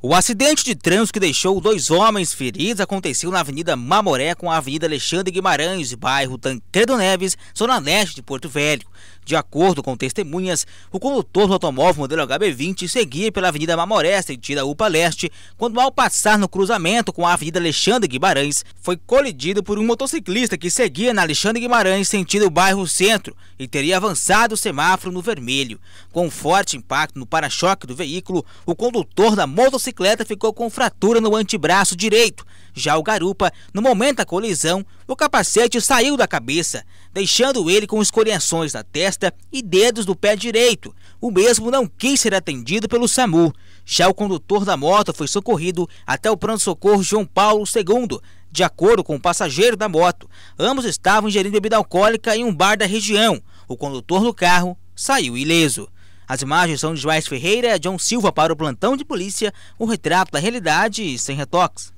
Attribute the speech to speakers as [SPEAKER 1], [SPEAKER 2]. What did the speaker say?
[SPEAKER 1] O acidente de trânsito que deixou dois homens feridos aconteceu na Avenida Mamoré com a Avenida Alexandre Guimarães, bairro Tancredo Neves, zona leste de Porto Velho. De acordo com testemunhas, o condutor do automóvel modelo HB20 seguia pela Avenida Mamoré, sentido UPA Leste, quando ao passar no cruzamento com a Avenida Alexandre Guimarães, foi colidido por um motociclista que seguia na Alexandre Guimarães, sentido o bairro Centro, e teria avançado o semáforo no vermelho. Com um forte impacto no para-choque do veículo, o condutor da motocicleta motocicleta ficou com fratura no antebraço direito. Já o garupa, no momento da colisão, o capacete saiu da cabeça, deixando ele com escoriações na testa e dedos do pé direito. O mesmo não quis ser atendido pelo SAMU. Já o condutor da moto foi socorrido até o pronto-socorro João Paulo II, de acordo com o passageiro da moto. Ambos estavam ingerindo bebida alcoólica em um bar da região. O condutor do carro saiu ileso. As imagens são de Joás Ferreira, John Silva para o plantão de polícia, um retrato da realidade sem retoques.